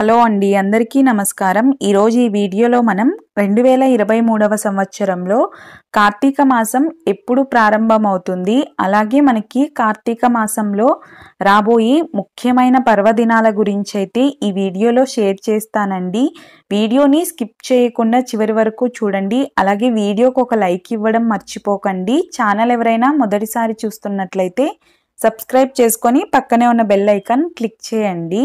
hello అండి అందరికీ నమస్కారం ఈరోజు ఈ వీడియోలో మనం రెండు వేల ఇరవై మూడవ సంవత్సరంలో కార్తీక మాసం ఎప్పుడు ప్రారంభమవుతుంది అలాగే మనకి కార్తీక మాసంలో రాబోయే ముఖ్యమైన పర్వదినాల గురించి అయితే ఈ వీడియోలో షేర్ చేస్తానండి వీడియోని స్కిప్ చేయకుండా చివరి వరకు చూడండి అలాగే వీడియోకి ఒక లైక్ ఇవ్వడం మర్చిపోకండి ఛానల్ ఎవరైనా మొదటిసారి చూస్తున్నట్లయితే సబ్స్క్రైబ్ చేసుకొని పక్కనే ఉన్న బెల్ ఐకాన్ క్లిక్ చేయండి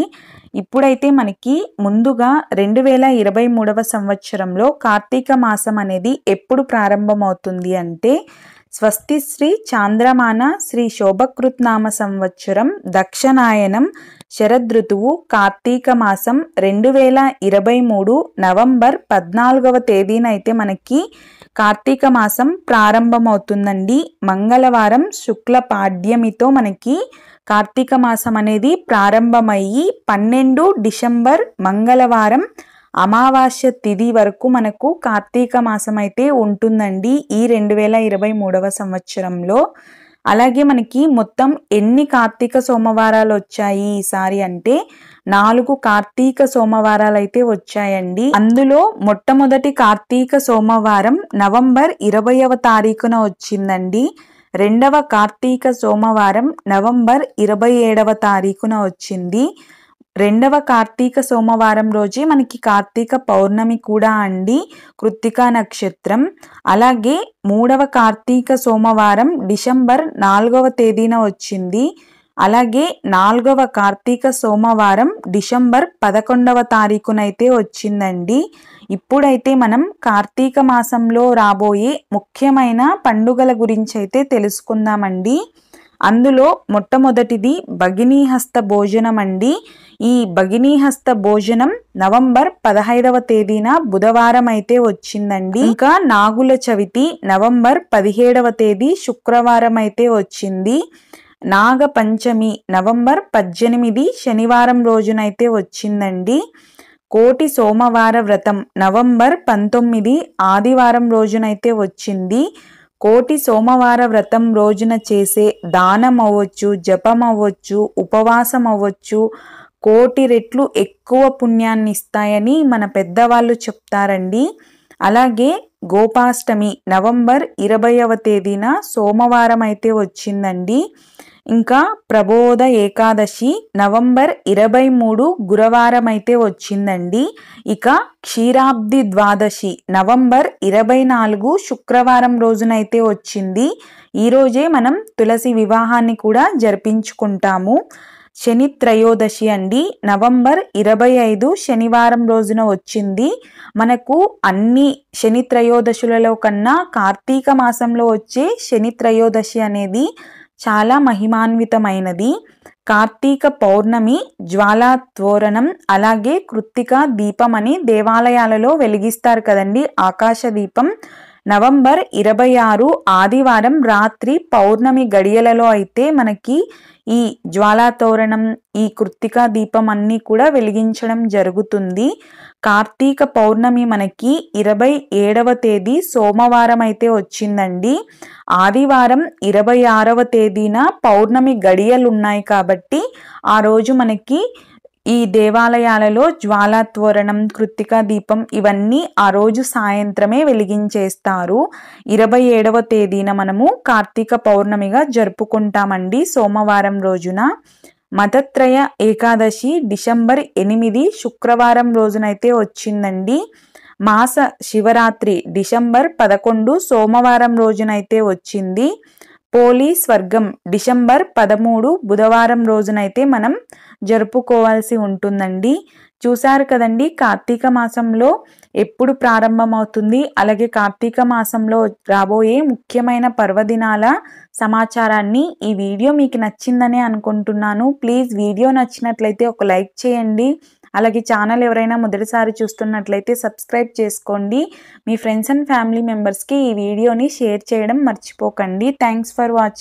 ఇప్పుడైతే మనకి ముందుగా రెండు వేల ఇరవై మూడవ సంవత్సరంలో కార్తీక మాసం అనేది ఎప్పుడు ప్రారంభమవుతుంది అంటే స్వస్తి శ్రీ చాంద్రమాన శ్రీ శోభకృత్నామ సంవత్సరం దక్షనాయనం శరదృతువు కార్తీక మాసం రెండు వేల ఇరవై మూడు నవంబర్ పద్నాలుగవ తేదీన అయితే మనకి కార్తీక మాసం ప్రారంభమవుతుందండి మంగళవారం శుక్ల పాడ్యమితో మనకి కార్తీక మాసం అనేది ప్రారంభమయ్యి పన్నెండు డిసెంబర్ మంగళవారం అమావాస్య తిథి వరకు మనకు కార్తీక మాసం అయితే ఉంటుందండి ఈ రెండు వేల ఇరవై మూడవ సంవత్సరంలో అలాగే మనకి మొత్తం ఎన్ని కార్తీక సోమవారాలు వచ్చాయి ఈసారి అంటే నాలుగు కార్తీక సోమవారాలు అయితే వచ్చాయండి అందులో మొట్టమొదటి కార్తీక సోమవారం నవంబర్ ఇరవైవ తారీఖున వచ్చిందండి రెండవ కార్తీక సోమవారం నవంబర్ ఇరవై ఏడవ తారీఖున వచ్చింది రెండవ కార్తీక సోమవారం రోజే మనకి కార్తీక పౌర్ణమి కూడా అండి కృత్తికా నక్షత్రం అలాగే మూడవ కార్తీక సోమవారం డిసెంబర్ నాలుగవ తేదీన వచ్చింది అలాగే నాలుగవ కార్తీక సోమవారం డిసెంబర్ పదకొండవ తారీఖునైతే వచ్చిందండి ఇప్పుడైతే మనం కార్తీక మాసంలో రాబోయే ముఖ్యమైన పండుగల గురించి అయితే తెలుసుకుందామండి అందులో మొట్టమొదటిది భగినీహస్త భోజనం అండి ఈ భగినీహస్త భోజనం నవంబర్ పదహైదవ తేదీన బుధవారం అయితే వచ్చిందండి ఇంకా నాగుల చవితి నవంబర్ పదిహేడవ తేదీ శుక్రవారం అయితే వచ్చింది నాగ పంచమి నవంబర్ పద్దెనిమిది శనివారం రోజునైతే వచ్చిందండి కోటి సోమవార వ్రతం నవంబర్ పంతొమ్మిది ఆదివారం రోజునైతే వచ్చింది కోటి సోమవార వ్రతం రోజున చేసే దానం అవ్వచ్చు జపం అవ్వచ్చు ఉపవాసం అవ్వచ్చు కోటి రెట్లు ఎక్కువ పుణ్యాన్ని ఇస్తాయని మన పెద్దవాళ్ళు చెప్తారండి అలాగే గోపాష్టమి నవంబర్ ఇరవైవ తేదీన సోమవారం అయితే వచ్చిందండి ఇంకా ప్రబోధ ఏకాదశి నవంబర్ ఇరవై మూడు గురువారం అయితే వచ్చిందండి ఇక క్షీరాబ్ది ద్వాదశి నవంబర్ ఇరవై నాలుగు శుక్రవారం రోజునైతే వచ్చింది ఈరోజే మనం తులసి వివాహాన్ని కూడా జరిపించుకుంటాము శని త్రయోదశి అండి నవంబర్ ఇరవై ఐదు శనివారం రోజున వచ్చింది మనకు అన్ని శని త్రయోదశులలో కన్నా కార్తీక మాసంలో వచ్చే శని త్రయోదశి అనేది చాలా మహిమాన్వితమైనది కార్తీక పౌర్ణమి జ్వాలా తోరణం అలాగే కృత్తిక దీపం అని దేవాలయాలలో వెలిగిస్తారు కదండి ఆకాశ దీపం నవంబర్ ఇరవై ఆరు ఆదివారం రాత్రి పౌర్ణమి గడియలలో అయితే మనకి ఈ జ్వాలాతోరణం ఈ కృత్తికా దీపం అన్నీ కూడా వెలిగించడం జరుగుతుంది కార్తీక పౌర్ణమి మనకి ఇరవై ఏడవ తేదీ సోమవారం అయితే వచ్చిందండి ఆదివారం ఇరవై ఆరవ తేదీన పౌర్ణమి గడియలు ఉన్నాయి కాబట్టి ఆ రోజు మనకి ఈ దేవాలయాలలో జ్వాలాత్వరణం కృత్తిక దీపం ఇవన్నీ ఆ రోజు సాయంత్రమే వెలిగించేస్తారు ఇరవై ఏడవ తేదీన మనము కార్తీక పౌర్ణమిగా జరుపుకుంటామండి సోమవారం రోజున మతత్రయ ఏకాదశి డిసెంబర్ ఎనిమిది శుక్రవారం రోజునైతే వచ్చిందండి మాస శివరాత్రి డిసెంబర్ పదకొండు సోమవారం రోజునైతే వచ్చింది పోలీ స్వర్గం డిసెంబర్ పదమూడు బుధవారం రోజునైతే మనం జరుపుకోవాల్సి ఉంటుందండి చూశారు కదండి కార్తీక మాసంలో ఎప్పుడు ప్రారంభమవుతుంది అలాగే కార్తీక మాసంలో రాబోయే ముఖ్యమైన పర్వదినాల సమాచారాన్ని ఈ వీడియో మీకు నచ్చిందనే అనుకుంటున్నాను ప్లీజ్ వీడియో నచ్చినట్లయితే ఒక లైక్ చేయండి అలాగే ఛానల్ ఎవరైనా మొదటిసారి చూస్తున్నట్లయితే సబ్స్క్రైబ్ చేసుకోండి మీ ఫ్రెండ్స్ అండ్ ఫ్యామిలీ మెంబర్స్కి ఈ వీడియోని షేర్ చేయడం మర్చిపోకండి థ్యాంక్స్ ఫర్ వాచింగ్